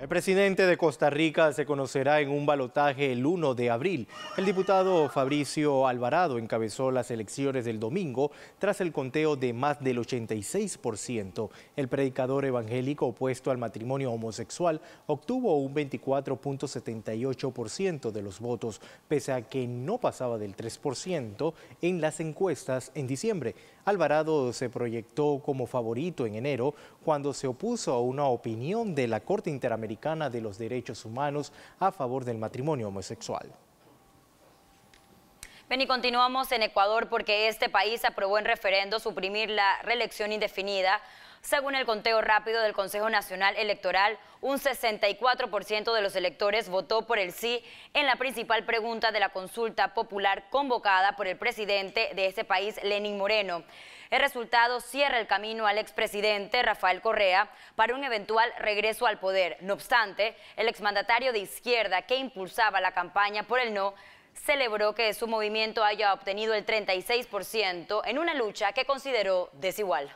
El presidente de Costa Rica se conocerá en un balotaje el 1 de abril. El diputado Fabricio Alvarado encabezó las elecciones del domingo tras el conteo de más del 86%. El predicador evangélico opuesto al matrimonio homosexual obtuvo un 24.78% de los votos, pese a que no pasaba del 3% en las encuestas en diciembre. Alvarado se proyectó como favorito en enero cuando se opuso a una opinión de la Corte Interamericana Interamericana de los Derechos Humanos a favor del matrimonio homosexual. Bien, y continuamos en Ecuador porque este país aprobó en referendo suprimir la reelección indefinida según el conteo rápido del Consejo Nacional Electoral, un 64% de los electores votó por el sí en la principal pregunta de la consulta popular convocada por el presidente de ese país, Lenín Moreno. El resultado cierra el camino al expresidente Rafael Correa para un eventual regreso al poder. No obstante, el exmandatario de izquierda que impulsaba la campaña por el no celebró que su movimiento haya obtenido el 36% en una lucha que consideró desigual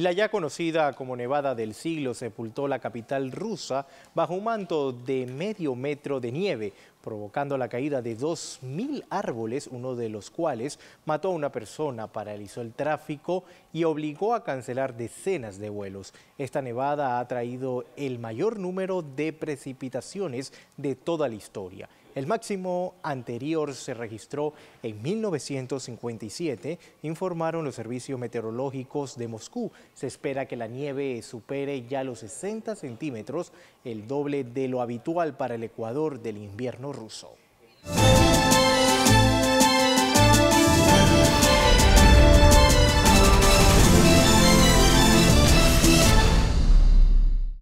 la ya conocida como Nevada del Siglo sepultó la capital rusa bajo un manto de medio metro de nieve, provocando la caída de 2.000 árboles, uno de los cuales mató a una persona, paralizó el tráfico y obligó a cancelar decenas de vuelos. Esta nevada ha traído el mayor número de precipitaciones de toda la historia. El máximo anterior se registró en 1957, informaron los servicios meteorológicos de Moscú. Se espera que la nieve supere ya los 60 centímetros, el doble de lo habitual para el Ecuador del invierno ruso.